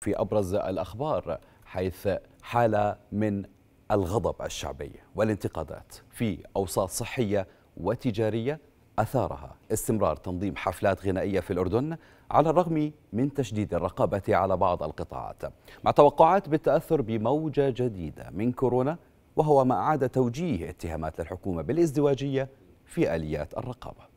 في ابرز الاخبار حيث حاله من الغضب الشعبي والانتقادات في اوساط صحيه وتجاريه اثارها استمرار تنظيم حفلات غنائيه في الاردن على الرغم من تشديد الرقابه على بعض القطاعات مع توقعات بالتاثر بموجه جديده من كورونا وهو ما اعاد توجيه اتهامات الحكومه بالازدواجيه في اليات الرقابه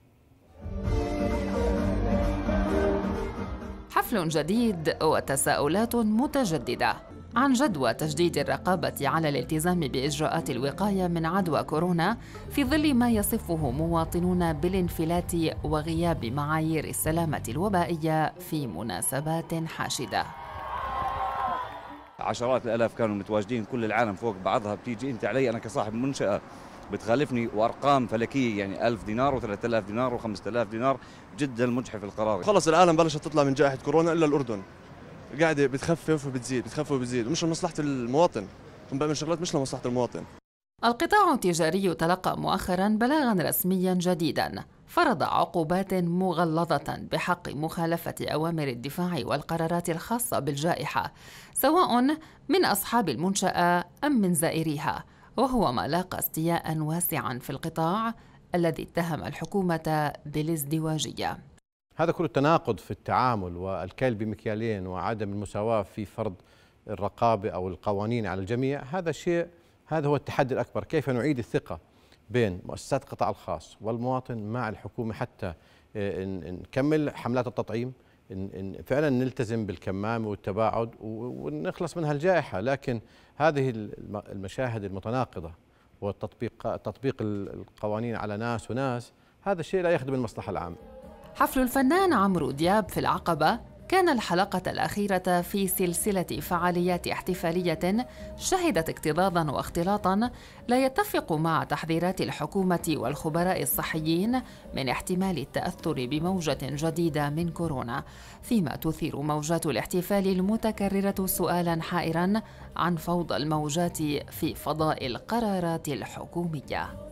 حفل جديد وتساؤلات متجددة عن جدوى تجديد الرقابة على الالتزام بإجراءات الوقاية من عدوى كورونا في ظل ما يصفه مواطنون بالانفلات وغياب معايير السلامة الوبائية في مناسبات حاشدة عشرات الالاف كانوا متواجدين كل العالم فوق بعضها بتيجي انت علي انا كصاحب منشاه بتخالفني وارقام فلكيه يعني 1000 دينار و3000 دينار و5000 دينار جدا مجحف القرار خلص العالم بلشت تطلع من جائحه كورونا الا الاردن قاعده بتخفف وبتزيد بتخفف وبتزيد مش لمصلحه المواطن قم بعمل شغلات مش لمصلحه المواطن القطاع التجاري تلقى مؤخرا بلاغا رسميا جديدا فرض عقوبات مغلظة بحق مخالفة أوامر الدفاع والقرارات الخاصة بالجائحة، سواء من أصحاب المنشأة أم من زائريها، وهو ما لاقى استياء واسعا في القطاع الذي اتهم الحكومة بالازدواجية هذا كل التناقض في التعامل والكيل بمكيالين وعدم المساواة في فرض الرقابة أو القوانين على الجميع هذا شيء هذا هو التحدي الأكبر كيف نعيد الثقة بين مؤسسات القطاع الخاص والمواطن مع الحكومة حتى نكمل حملات التطعيم إن فعلا نلتزم بالكمامة والتباعد ونخلص من هالجائحة لكن هذه المشاهد المتناقضة والتطبيق تطبيق القوانين على ناس وناس هذا الشيء لا يخدم المصلحة العامة حفل الفنان عمرو دياب في العقبة كان الحلقة الأخيرة في سلسلة فعاليات احتفالية شهدت اكتظاظا واختلاطا لا يتفق مع تحذيرات الحكومة والخبراء الصحيين من احتمال التأثر بموجة جديدة من كورونا، فيما تثير موجات الاحتفال المتكررة سؤالا حائرا عن فوضى الموجات في فضاء القرارات الحكومية.